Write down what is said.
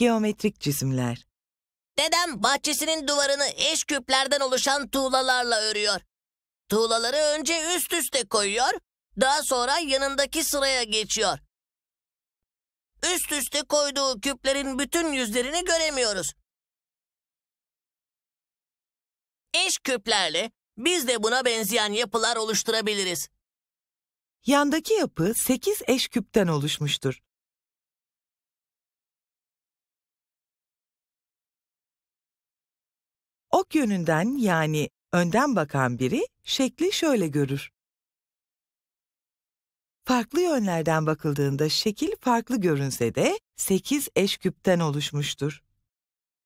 Geometrik cisimler. Dedem bahçesinin duvarını eş küplerden oluşan tuğlalarla örüyor. Tuğlaları önce üst üste koyuyor, daha sonra yanındaki sıraya geçiyor. Üst üste koyduğu küplerin bütün yüzlerini göremiyoruz. Eş küplerle biz de buna benzeyen yapılar oluşturabiliriz. Yandaki yapı 8 eş küpten oluşmuştur. Ok yönünden yani önden bakan biri şekli şöyle görür. Farklı yönlerden bakıldığında şekil farklı görünse de 8 eş küpten oluşmuştur.